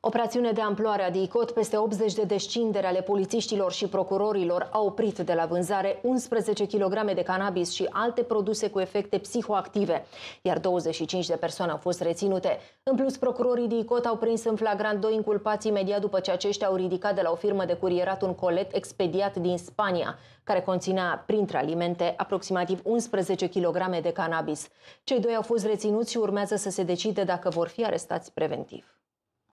Operațiune de amploare a DICOT, peste 80 de descindere ale polițiștilor și procurorilor au oprit de la vânzare 11 kg de cannabis și alte produse cu efecte psihoactive, iar 25 de persoane au fost reținute. În plus, procurorii DICOT au prins în flagrant doi inculpați imediat după ce aceștia au ridicat de la o firmă de curierat un colet expediat din Spania, care conținea, printre alimente, aproximativ 11 kg de cannabis. Cei doi au fost reținuți și urmează să se decide dacă vor fi arestați preventiv.